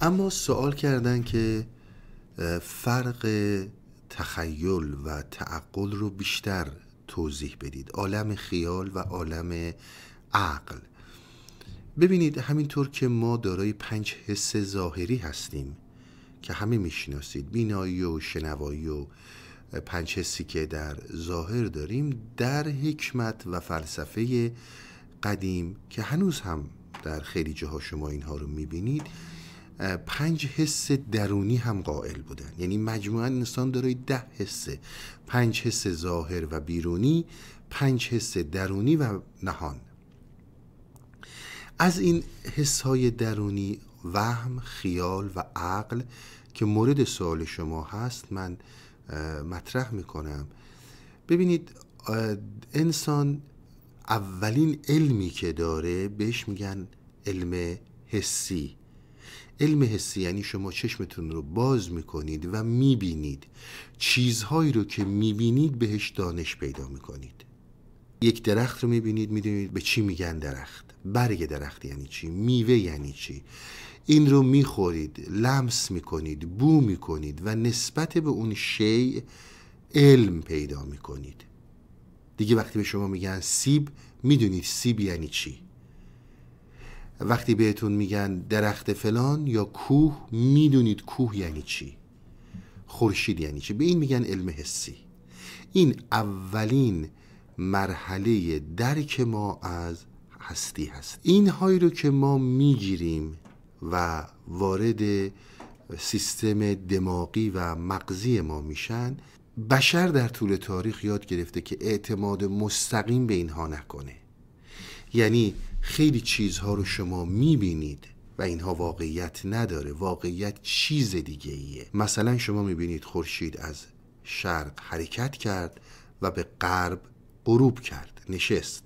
اما سوال کردن که فرق تخیل و تعقل رو بیشتر توضیح بدید عالم خیال و عالم عقل ببینید همینطور که ما دارای پنج حس ظاهری هستیم که همه میشناسید بینایی و شنوایی و پنج حسی که در ظاهر داریم در حکمت و فلسفه قدیم که هنوز هم در خیلی جاها شما اینها رو میبینید پنج حس درونی هم قائل بودن یعنی مجموعا انسان دارای ده حسه پنج حس ظاهر و بیرونی پنج حس درونی و نهان از این حس های درونی وهم خیال و عقل که مورد سوال شما هست من مطرح میکنم ببینید انسان اولین علمی که داره بهش میگن علم حسی علم حسی یعنی شما چشمتون رو باز میکنید و میبینید چیزهایی رو که میبینید بهش دانش پیدا میکنید یک درخت رو میبینید میدونید به چی میگن درخت برگ درخت یعنی چی میوه یعنی چی این رو میخورید لمس میکنید بو میکنید و نسبت به اون شی علم پیدا میکنید دیگه وقتی به شما میگن سیب میدونید سیب یعنی چی وقتی بهتون میگن درخت فلان یا کوه میدونید کوه یعنی چی خورشید یعنی چی به این میگن علم حسی این اولین مرحله درک ما از هستی هست این هایی رو که ما میگیریم و وارد سیستم دماغی و مغزی ما میشن بشر در طول تاریخ یاد گرفته که اعتماد مستقیم به اینها نکنه یعنی خیلی چیزها رو شما میبینید و اینها واقعیت نداره واقعیت چیز دیگه ایه مثلا شما میبینید خورشید از شرق حرکت کرد و به غرب غروب کرد نشست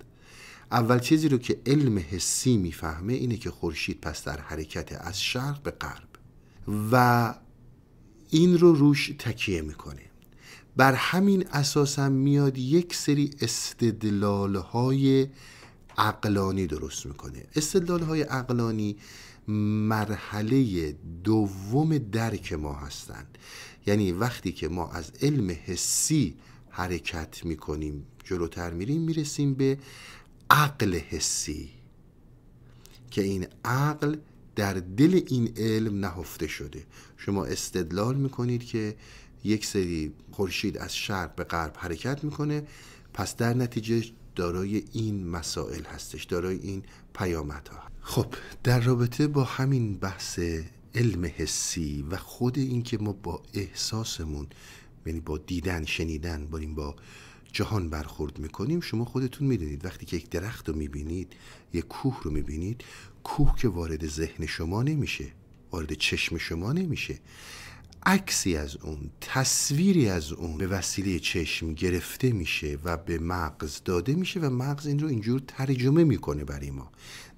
اول چیزی رو که علم حسی میفهمه اینه که خورشید پس در حرکت از شرق به غرب و این رو روش تکیه میکنه بر همین اساسم میاد یک سری استدلال های عقلانی درست میکنه استدلال های عقلانی مرحله دوم درک ما هستند یعنی وقتی که ما از علم حسی حرکت میکنیم جلوتر میریم میرسیم به عقل حسی که این عقل در دل این علم نهفته شده شما استدلال میکنید که یک سری خورشید از شرق به غرب حرکت میکنه پس در نتیجه دارای این مسائل هستش دارای این ها خب در رابطه با همین بحث علم حسی و خود اینکه ما با احساسمون یعنی با دیدن شنیدن بریم با جهان برخورد میکنیم شما خودتون میدونید وقتی که یک درخت رو میبینید یک کوه رو میبینید کوه که وارد ذهن شما نمیشه وارد چشم شما نمیشه عکسی از اون تصویری از اون به وسیله چشم گرفته میشه و به مغز داده میشه و مغز این رو اینجور ترجمه میکنه برای ما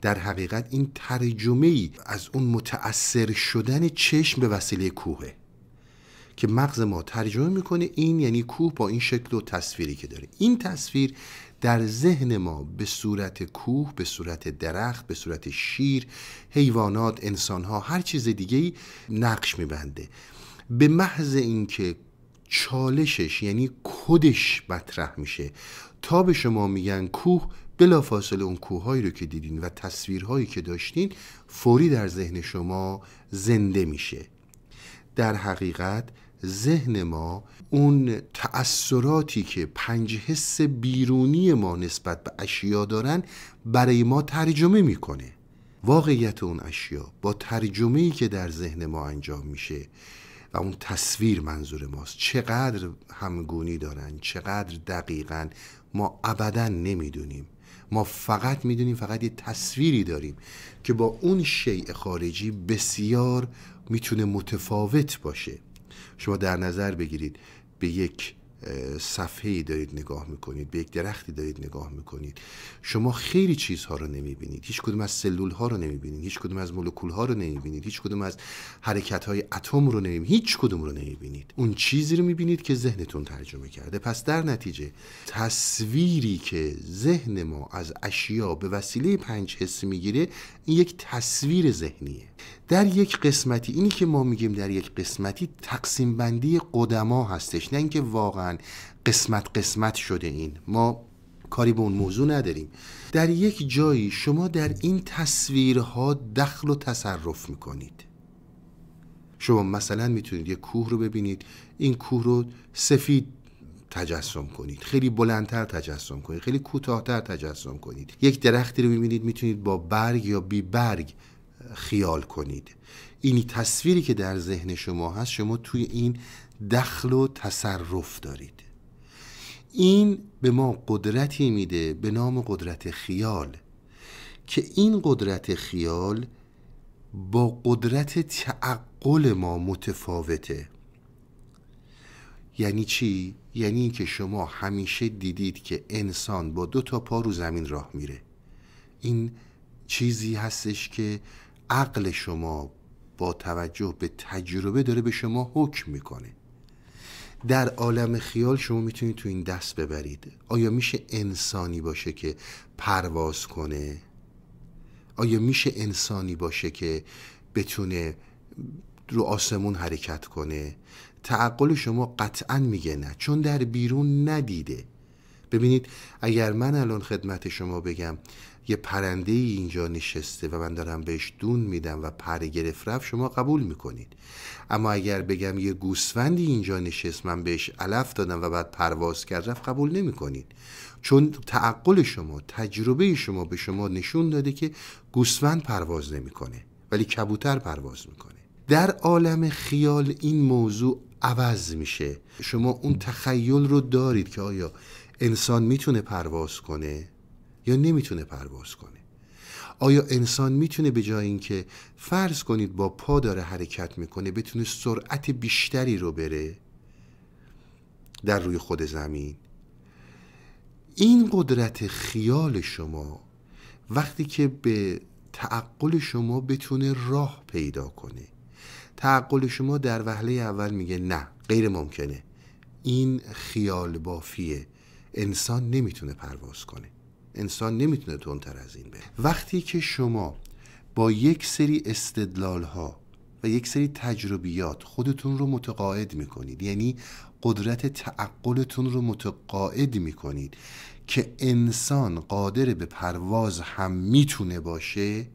در حقیقت این ترجمه ای از اون متاثر شدن چشم به وسیله کوه، که مغز ما ترجمه میکنه این یعنی کوه با این شکل و تصویری که داره این تصویر در ذهن ما به صورت کوه به صورت درخت به صورت شیر حیوانات انسانها هر چیز دیگه ای نقش میبنده به محض اینکه چالشش یعنی کدش مطرح میشه تا به شما میگن کوه بلا فاصله اون کوههایی رو که دیدین و تصویرهایی که داشتین فوری در ذهن شما زنده میشه در حقیقت ذهن ما اون تأثیراتی که پنج حس بیرونی ما نسبت به اشیا دارن برای ما ترجمه میکنه واقعیت اون اشیا با ترجمه ای که در ذهن ما انجام میشه و اون تصویر منظور ماست چقدر همگونی دارن چقدر دقیقا ما ابدا نمیدونیم ما فقط میدونیم فقط یه تصویری داریم که با اون شیء خارجی بسیار میتونه متفاوت باشه شما در نظر بگیرید به یک صفحه دارید نگاه میکنید به یک درختی دارید نگاه میکنید شما خیلی چیزها رو نمیبینید هیچ کدوم از سلول ها رو نمیبینید هیچ کدوم از مولکول ها رو نمیبینید هیچ کدوم از حرکت های اتم رو نمیبینید هیچ کدوم رو نمیبینید اون چیزی رو میبینید که ذهنتون ترجمه کرده پس در نتیجه تصویری که ذهن ما از اشیا به وسیله پنج حس میگیره این یک تصویر ذهنیه در یک قسمتی اینی که ما میگیم در یک قسمتی تقسیم بندی قدما هستش نه اینکه واقعا قسمت قسمت شده این ما کاری به اون موضوع نداریم در یک جایی شما در این تصویرها دخل و تصرف میکنید شما مثلا میتونید یک کوه رو ببینید این کوه رو سفید تجسم کنید خیلی بلندتر تجسم کنید خیلی کوتاهتر تجسم کنید یک درختی رو میبینید میتونید با برگ یا بی برگ خیال کنید این تصویری که در ذهن شما هست شما توی این دخل و تصرف دارید این به ما قدرتی میده به نام قدرت خیال که این قدرت خیال با قدرت تعقل ما متفاوته یعنی چی؟ یعنی اینکه شما همیشه دیدید که انسان با دو تا پا رو زمین راه میره این چیزی هستش که عقل شما با توجه به تجربه داره به شما حکم میکنه در عالم خیال شما میتونید تو این دست ببرید آیا میشه انسانی باشه که پرواز کنه آیا میشه انسانی باشه که بتونه رو آسمون حرکت کنه تعقل شما قطعا میگه نه چون در بیرون ندیده ببینید اگر من الان خدمت شما بگم یه پرنده اینجا نشسته و من دارم بهش دون میدم و پر رفت شما قبول میکنید اما اگر بگم یه گوسفندی اینجا نشست من بهش علف دادم و بعد پرواز کرد رفت قبول نمیکنید چون تعقل شما تجربه شما به شما نشون داده که گوسفند پرواز نمیکنه ولی کبوتر پرواز میکنه در عالم خیال این موضوع عوض میشه شما اون تخیل رو دارید که آیا انسان میتونه پرواز کنه یا نمیتونه پرواز کنه آیا انسان میتونه به جای اینکه فرض کنید با پا داره حرکت میکنه بتونه سرعت بیشتری رو بره در روی خود زمین این قدرت خیال شما وقتی که به تعقل شما بتونه راه پیدا کنه تعقل شما در وهله اول میگه نه غیر ممکنه این خیال بافیه انسان نمیتونه پرواز کنه انسان نمیتونه تونتر از این به وقتی که شما با یک سری استدلال ها و یک سری تجربیات خودتون رو متقاعد میکنید یعنی قدرت تعقلتون رو متقاعد میکنید که انسان قادر به پرواز هم میتونه باشه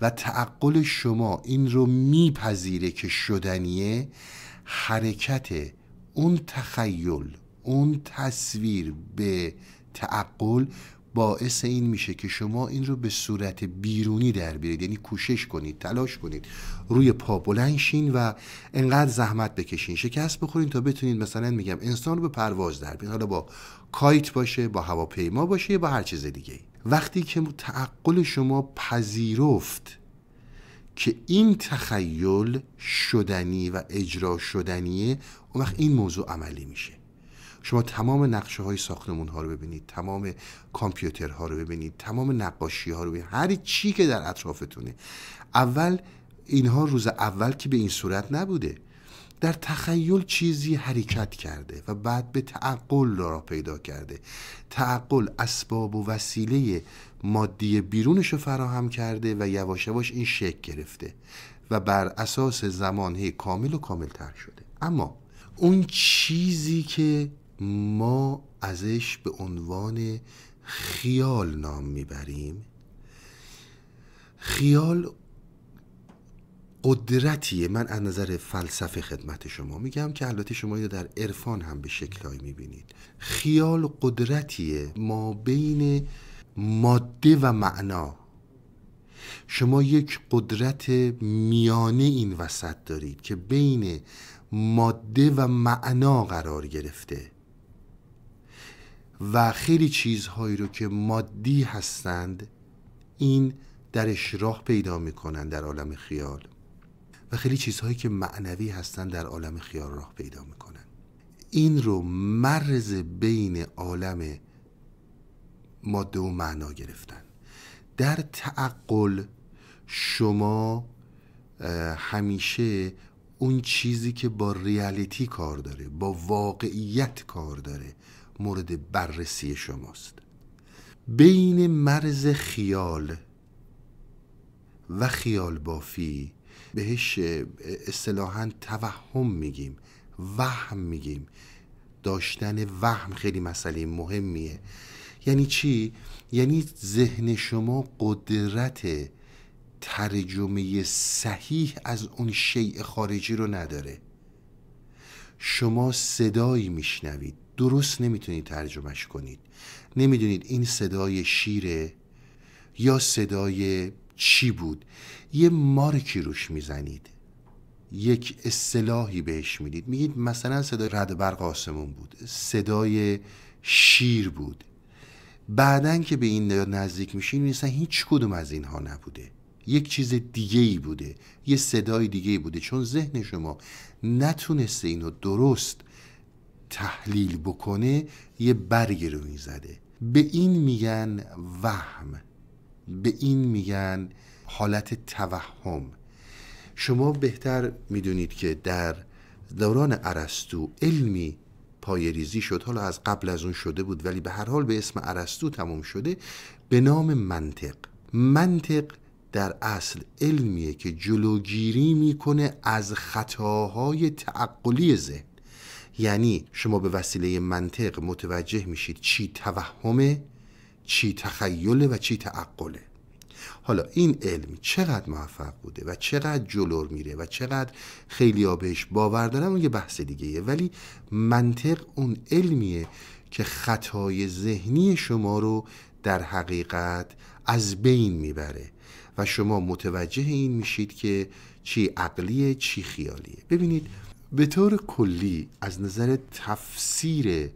و تعقل شما این رو میپذیره که شدنیه حرکت اون تخیل اون تصویر به تعقل باعث این میشه که شما این رو به صورت بیرونی در بیارید یعنی کوشش کنید تلاش کنید روی پا بلند شین و انقدر زحمت بکشین شکست بخورین تا بتونید مثلا میگم انسان رو به پرواز در بیارید حالا با کایت باشه با هواپیما باشه یا با هر چیز دیگه وقتی که تعقل شما پذیرفت که این تخیل شدنی و اجرا شدنیه اون وقت این موضوع عملی میشه شما تمام نقشه های ساختمون ها رو ببینید تمام کامپیوتر ها رو ببینید تمام نقاشی ها رو ببینید هر چی که در اطرافتونه اول اینها روز اول که به این صورت نبوده در تخیل چیزی حرکت کرده و بعد به تعقل را پیدا کرده تعقل اسباب و وسیله مادی بیرونش رو فراهم کرده و یواش این شکل گرفته و بر اساس زمانه کامل و کامل تر شده اما اون چیزی که ما ازش به عنوان خیال نام میبریم خیال قدرتیه من از نظر فلسفه خدمت شما میگم که البته شما اینو در عرفان هم به شکلهایی میبینید خیال قدرتیه ما بین ماده و معنا شما یک قدرت میانه این وسط دارید که بین ماده و معنا قرار گرفته و خیلی چیزهایی رو که مادی هستند این درش راه پیدا میکنن در عالم خیال و خیلی چیزهایی که معنوی هستند در عالم خیال راه پیدا میکنن این رو مرز بین عالم ماده و معنا گرفتن در تعقل شما همیشه اون چیزی که با ریالیتی کار داره با واقعیت کار داره مورد بررسی شماست بین مرز خیال و خیال بافی بهش اصطلاحا توهم میگیم وهم میگیم داشتن وهم خیلی مسئله مهمیه یعنی چی؟ یعنی ذهن شما قدرت ترجمه صحیح از اون شیء خارجی رو نداره شما صدایی میشنوید درست نمیتونید ترجمهش کنید نمیدونید این صدای شیره یا صدای چی بود یه مارکی روش میزنید یک اصطلاحی بهش میدید میگید مثلا صدای رد برق آسمون بود صدای شیر بود بعدن که به این نزدیک میشین نیستن هیچ کدوم از اینها نبوده یک چیز دیگه ای بوده یه صدای دیگه ای بوده چون ذهن شما نتونسته اینو درست تحلیل بکنه یه برگ رو میزده به این میگن وهم به این میگن حالت توهم شما بهتر میدونید که در دوران عرستو علمی ریزی شد حالا از قبل از اون شده بود ولی به هر حال به اسم عرستو تموم شده به نام منطق منطق در اصل علمیه که جلوگیری میکنه از خطاهای تعقلی ذهن یعنی شما به وسیله منطق متوجه میشید چی توهمه چی تخیله و چی تعقله حالا این علم چقدر موفق بوده و چقدر جلور میره و چقدر خیلی بهش باور دارن اون یه بحث دیگه ولی منطق اون علمیه که خطای ذهنی شما رو در حقیقت از بین میبره و شما متوجه این میشید که چی عقلیه چی خیالیه ببینید به طور کلی از نظر تفسیر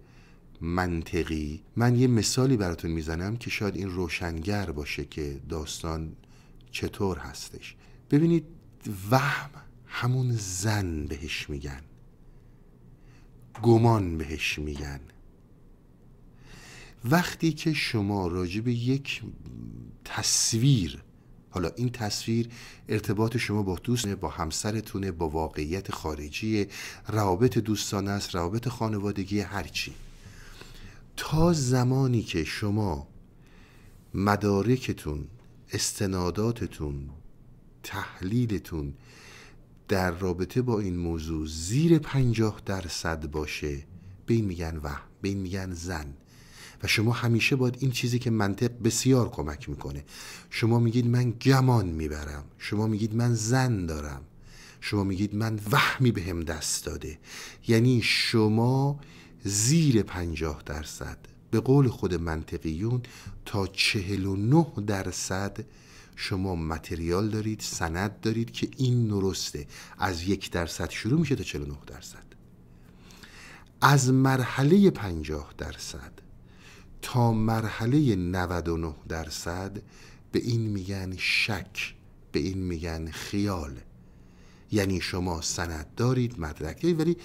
منطقی من یه مثالی براتون میزنم که شاید این روشنگر باشه که داستان چطور هستش ببینید وهم همون زن بهش میگن گمان بهش میگن وقتی که شما راجب به یک تصویر حالا این تصویر ارتباط شما با دوست با همسرتونه با واقعیت خارجی روابط دوستانه است روابط خانوادگی هرچی تا زمانی که شما مدارکتون استناداتتون تحلیلتون در رابطه با این موضوع زیر پنجاه درصد باشه به این میگن وهم به این میگن زن و شما همیشه باید این چیزی که منطق بسیار کمک میکنه شما میگید من گمان میبرم شما میگید من زن دارم شما میگید من وهمی به هم دست داده یعنی شما زیر پنجاه درصد به قول خود منطقیون تا چهل و نه درصد شما متریال دارید سند دارید که این نرسته از یک درصد شروع میشه تا نه درصد از مرحله پنجاه درصد تا مرحله 99 درصد به این میگن شک به این میگن خیال یعنی شما سند دارید مدرکه ولی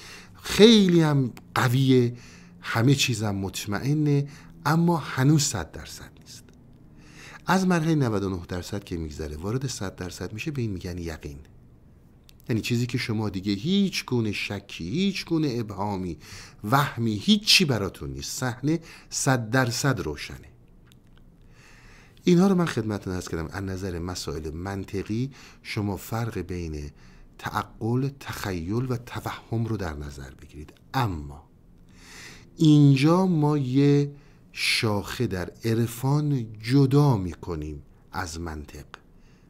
خیلی هم قویه همه چیزم مطمئنه اما هنوز 100 درصد نیست از مرحله 99 درصد که میگذره وارد 100 درصد میشه به این میگن یقین یعنی چیزی که شما دیگه هیچ گونه شکی هیچ گونه ابهامی وهمی هیچی براتون نیست صحنه صد درصد روشنه اینها رو من خدمتتون هست کردم از نظر مسائل منطقی شما فرق بین تعقل تخیل و توهم رو در نظر بگیرید اما اینجا ما یه شاخه در عرفان جدا میکنیم از منطق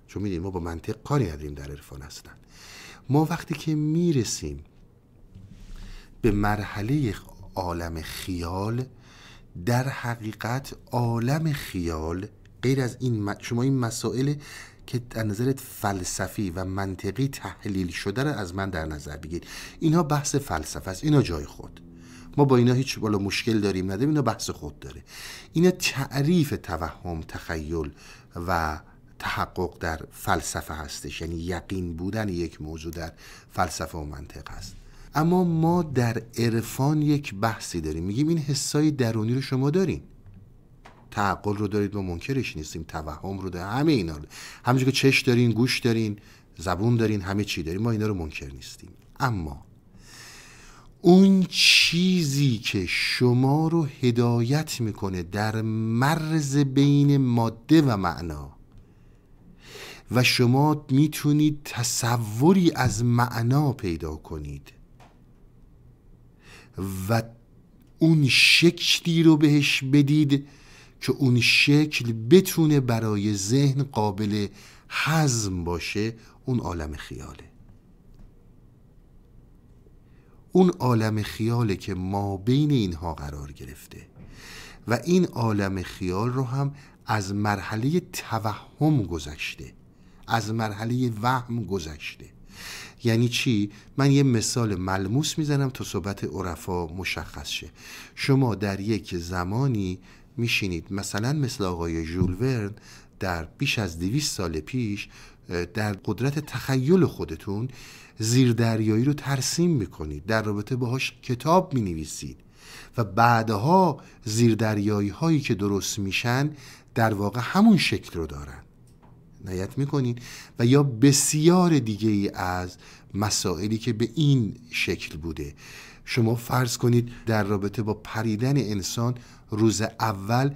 چون میدونیم ما با منطق کاری نداریم در عرفان هستن ما وقتی که میرسیم به مرحله عالم خیال در حقیقت عالم خیال غیر از این شما این مسائل که در نظر فلسفی و منطقی تحلیل شده را از من در نظر بگیرید اینها بحث فلسفه است اینا جای خود ما با اینا هیچ بالا مشکل داریم نداریم اینا بحث خود داره اینا تعریف توهم تخیل و تحقق در فلسفه هستش یعنی یقین بودن یک موضوع در فلسفه و منطق هست اما ما در عرفان یک بحثی داریم میگیم این حسای درونی رو شما دارین تعقل رو دارید ما منکرش نیستیم توهم رو دارید همه اینا رو همجور که چش دارین گوش دارین زبون دارین همه چی دارین ما اینا رو منکر نیستیم اما اون چیزی که شما رو هدایت میکنه در مرز بین ماده و معنا و شما میتونید تصوری از معنا پیدا کنید و اون شکلی رو بهش بدید که اون شکل بتونه برای ذهن قابل حزم باشه اون عالم خیاله اون عالم خیاله که ما بین اینها قرار گرفته و این عالم خیال رو هم از مرحله توهم گذشته از مرحله وهم گذشته یعنی چی من یه مثال ملموس میزنم تا صحبت عرفا مشخص شه شما در یک زمانی میشینید مثلا مثل آقای ژول در بیش از دویست سال پیش در قدرت تخیل خودتون زیردریایی رو ترسیم میکنید در رابطه باهاش کتاب مینویسید و بعدها زیردریایی هایی که درست میشن در واقع همون شکل رو دارن نیت میکنین و یا بسیار دیگه ای از مسائلی که به این شکل بوده شما فرض کنید در رابطه با پریدن انسان روز اول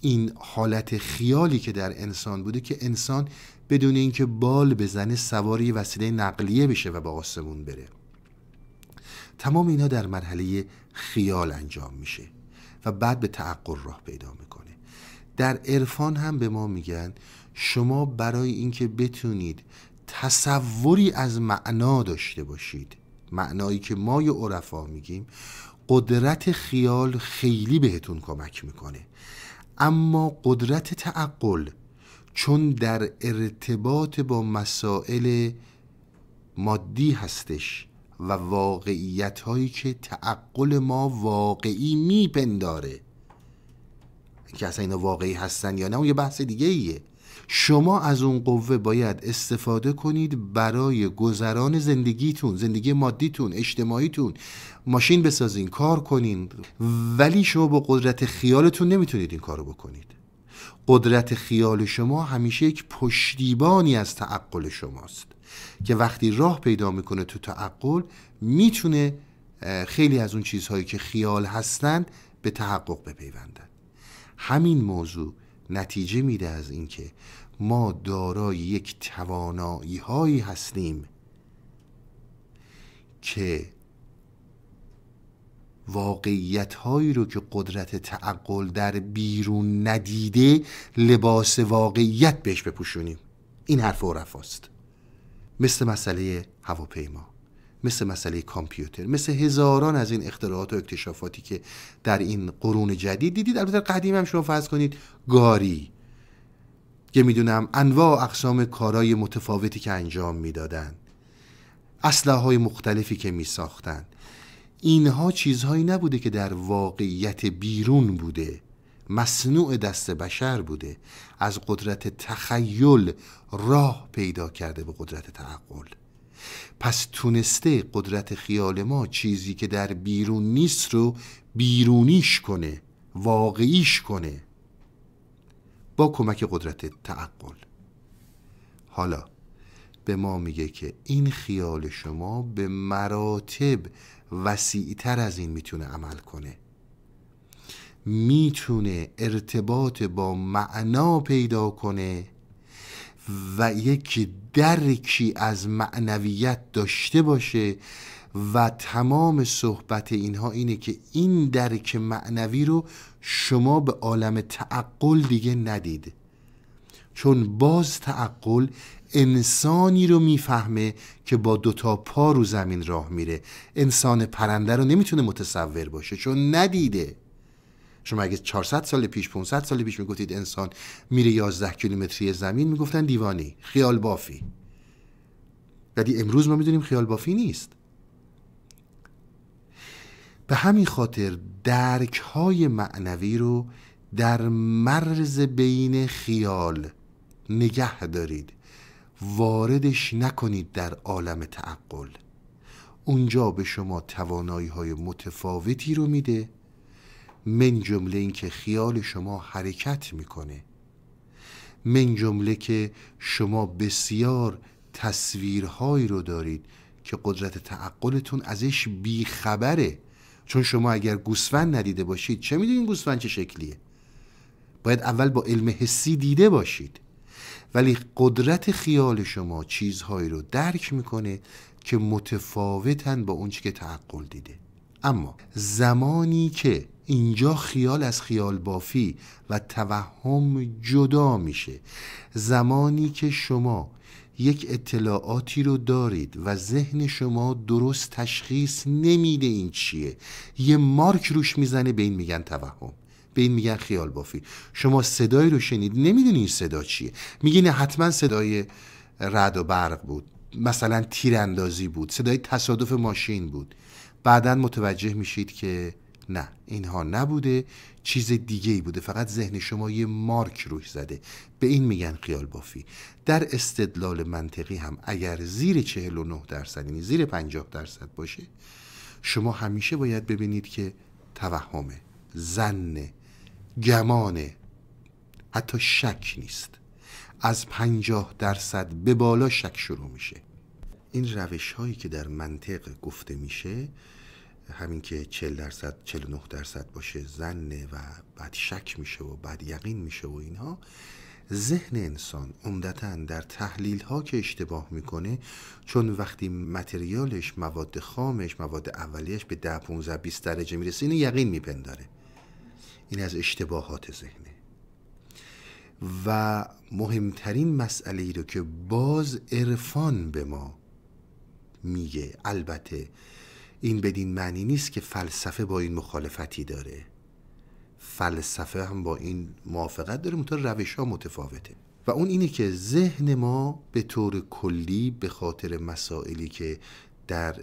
این حالت خیالی که در انسان بوده که انسان بدون اینکه بال بزنه سواری وسیله نقلیه بشه و با آسمون بره تمام اینا در مرحله خیال انجام میشه و بعد به تعقل راه پیدا میکنه در عرفان هم به ما میگن شما برای اینکه بتونید تصوری از معنا داشته باشید معنایی که ما یا عرفا میگیم قدرت خیال خیلی بهتون کمک میکنه اما قدرت تعقل چون در ارتباط با مسائل مادی هستش و واقعیت هایی که تعقل ما واقعی میپنداره که اصلا اینا واقعی هستن یا نه اون یه بحث دیگه ایه شما از اون قوه باید استفاده کنید برای گذران زندگیتون زندگی مادیتون اجتماعیتون ماشین بسازین کار کنین ولی شما با قدرت خیالتون نمیتونید این کارو بکنید قدرت خیال شما همیشه یک پشتیبانی از تعقل شماست که وقتی راه پیدا میکنه تو تعقل میتونه خیلی از اون چیزهایی که خیال هستند به تحقق بپیوندن همین موضوع نتیجه میده از اینکه ما دارای یک توانایی هایی هستیم که واقعیت هایی رو که قدرت تعقل در بیرون ندیده لباس واقعیت بهش بپوشونیم این حرف رفاست مثل مسئله هواپیما مثل مسئله کامپیوتر مثل هزاران از این اختراعات و اکتشافاتی که در این قرون جدید دیدید البته قدیم هم شما فرض کنید گاری که میدونم انواع و اقسام کارهای متفاوتی که انجام میدادند اسلحه های مختلفی که می اینها چیزهایی نبوده که در واقعیت بیرون بوده مصنوع دست بشر بوده از قدرت تخیل راه پیدا کرده به قدرت تعقل پس تونسته قدرت خیال ما چیزی که در بیرون نیست رو بیرونیش کنه واقعیش کنه با کمک قدرت تعقل حالا به ما میگه که این خیال شما به مراتب وسیعتر از این میتونه عمل کنه میتونه ارتباط با معنا پیدا کنه و یک درکی از معنویت داشته باشه و تمام صحبت اینها اینه که این درک معنوی رو شما به عالم تعقل دیگه ندید چون باز تعقل انسانی رو میفهمه که با دوتا پا رو زمین راه میره انسان پرنده رو نمیتونه متصور باشه چون ندیده شما اگه 400 سال پیش 500 سال پیش میگفتید انسان میره 11 کیلومتری زمین میگفتن دیوانی خیال بافی ولی امروز ما میدونیم خیال بافی نیست به همین خاطر درک های معنوی رو در مرز بین خیال نگه دارید واردش نکنید در عالم تعقل اونجا به شما توانایی های متفاوتی رو میده من جمله اینکه خیال شما حرکت میکنه من جمله که شما بسیار تصویرهایی رو دارید که قدرت تعقلتون ازش بیخبره چون شما اگر گوسفند ندیده باشید چه میدونید گوسفند چه شکلیه باید اول با علم حسی دیده باشید ولی قدرت خیال شما چیزهایی رو درک میکنه که متفاوتن با اونچه که تعقل دیده اما زمانی که اینجا خیال از خیال بافی و توهم جدا میشه زمانی که شما یک اطلاعاتی رو دارید و ذهن شما درست تشخیص نمیده این چیه یه مارک روش میزنه به این میگن توهم به این میگن خیال بافی شما صدایی رو شنید نمیدونی این صدا چیه میگینه حتما صدای رد و برق بود مثلا تیراندازی بود صدای تصادف ماشین بود بعدا متوجه میشید که نه اینها نبوده چیز دیگه ای بوده فقط ذهن شما یه مارک روش زده به این میگن خیال بافی در استدلال منطقی هم اگر زیر 49 درصد یعنی زیر 50 درصد باشه شما همیشه باید ببینید که توهمه زن گمانه حتی شک نیست از 50 درصد به بالا شک شروع میشه این روش هایی که در منطق گفته میشه همین که 40 درصد 49 درصد باشه زنه و بعد شک میشه و بعد یقین میشه و اینها ذهن انسان عمدتا در تحلیل ها که اشتباه میکنه چون وقتی متریالش مواد خامش مواد اولیش به 10 15 20 درجه میرسه اینو یقین میپنداره این از اشتباهات ذهنه و مهمترین مسئله ای رو که باز عرفان به ما میگه البته این بدین معنی نیست که فلسفه با این مخالفتی داره فلسفه هم با این موافقت داره منتها روش ها متفاوته و اون اینه که ذهن ما به طور کلی به خاطر مسائلی که در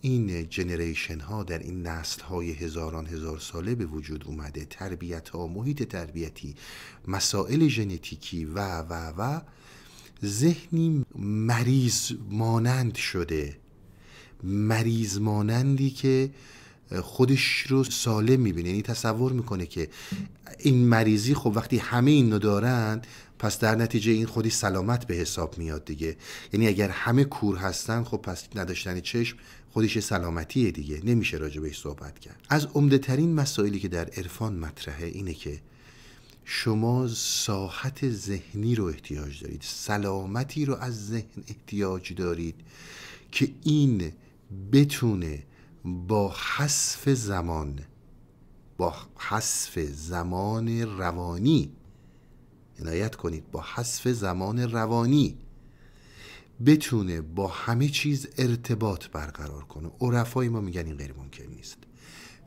این جنریشن ها در این نسل های هزاران هزار ساله به وجود اومده تربیت ها محیط تربیتی مسائل ژنتیکی و و و ذهنی مریض مانند شده مریض مانندی که خودش رو سالم میبینه یعنی تصور میکنه که این مریضی خب وقتی همه اینو دارن پس در نتیجه این خودی سلامت به حساب میاد دیگه یعنی اگر همه کور هستن خب پس نداشتن چشم خودش سلامتیه دیگه نمیشه راجع بهش صحبت کرد از عمده ترین مسائلی که در عرفان مطرحه اینه که شما ساحت ذهنی رو احتیاج دارید سلامتی رو از ذهن احتیاج دارید که این بتونه با حذف زمان با حذف زمان روانی عنایت کنید با حذف زمان روانی بتونه با همه چیز ارتباط برقرار کنه عرفای ما میگن این غیر ممکن نیست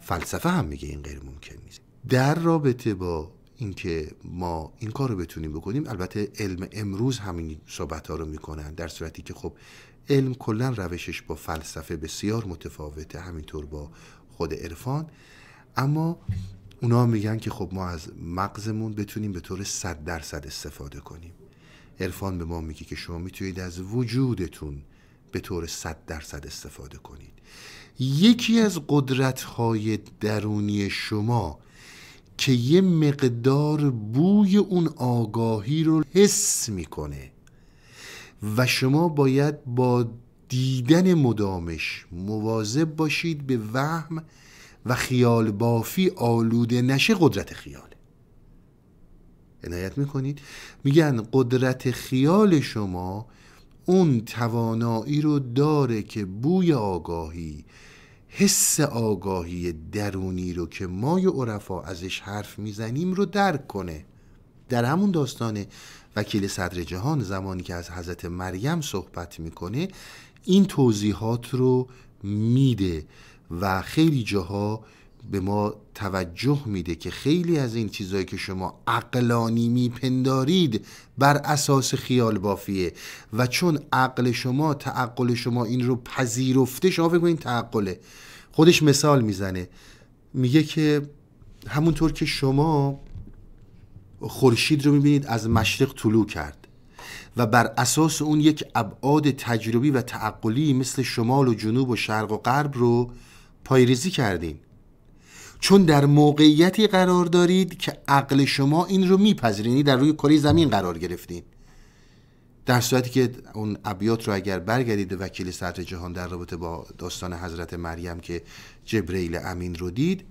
فلسفه هم میگه این غیر ممکن نیست در رابطه با اینکه ما این کار رو بتونیم بکنیم البته علم امروز همین صحبت ها رو میکنن در صورتی که خب علم کلا روشش با فلسفه بسیار متفاوته همینطور با خود عرفان اما اونا میگن که خب ما از مغزمون بتونیم به طور صد درصد استفاده کنیم عرفان به ما میگه که شما میتونید از وجودتون به طور صد درصد استفاده کنید یکی از های درونی شما که یه مقدار بوی اون آگاهی رو حس میکنه و شما باید با دیدن مدامش مواظب باشید به وهم و خیال بافی آلوده نشه قدرت خیال عنایت میکنید میگن قدرت خیال شما اون توانایی رو داره که بوی آگاهی حس آگاهی درونی رو که ما عرفا ازش حرف میزنیم رو درک کنه در همون داستان وکیل صدر جهان زمانی که از حضرت مریم صحبت میکنه این توضیحات رو میده و خیلی جاها به ما توجه میده که خیلی از این چیزهایی که شما عقلانی میپندارید بر اساس خیال بافیه و چون عقل شما تعقل شما این رو پذیرفته شما فکر این تعقله خودش مثال میزنه میگه که همونطور که شما خورشید رو میبینید از مشرق طلوع کرد و بر اساس اون یک ابعاد تجربی و تعقلی مثل شمال و جنوب و شرق و غرب رو پایریزی کردین چون در موقعیتی قرار دارید که عقل شما این رو میپذرینی یعنی در روی کره زمین قرار گرفتین در صورتی که اون ابیات رو اگر برگردید وکیل صدر جهان در رابطه با داستان حضرت مریم که جبریل امین رو دید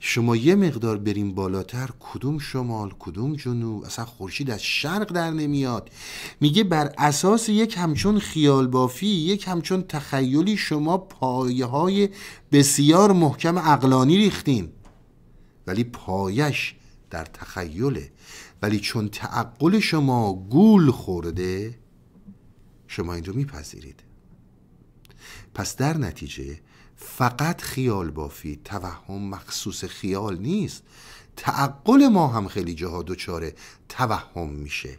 شما یه مقدار بریم بالاتر کدوم شمال کدوم جنوب اصلا خورشید از شرق در نمیاد میگه بر اساس یک همچون بافی یک همچون تخیلی شما پایه های بسیار محکم اقلانی ریختین ولی پایش در تخیله ولی چون تعقل شما گول خورده شما این رو میپذیرید پس در نتیجه فقط خیال بافی توهم مخصوص خیال نیست تعقل ما هم خیلی جاها دچار توهم میشه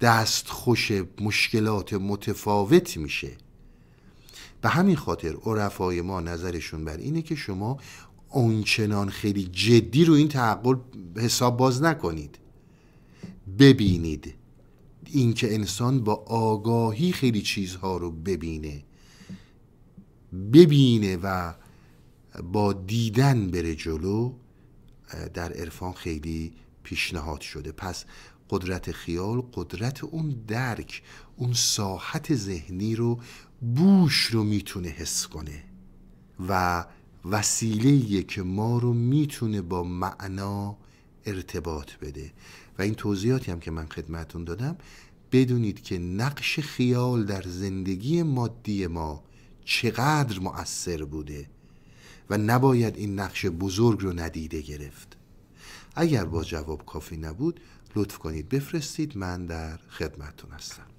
دست خوش مشکلات متفاوت میشه به همین خاطر عرفای ما نظرشون بر اینه که شما اونچنان خیلی جدی رو این تعقل حساب باز نکنید ببینید اینکه انسان با آگاهی خیلی چیزها رو ببینه ببینه و با دیدن بره جلو در عرفان خیلی پیشنهاد شده پس قدرت خیال قدرت اون درک اون ساحت ذهنی رو بوش رو میتونه حس کنه و وسیله که ما رو میتونه با معنا ارتباط بده و این توضیحاتی هم که من خدمتون دادم بدونید که نقش خیال در زندگی مادی ما چقدر مؤثر بوده و نباید این نقش بزرگ رو ندیده گرفت اگر با جواب کافی نبود لطف کنید بفرستید من در خدمتتون هستم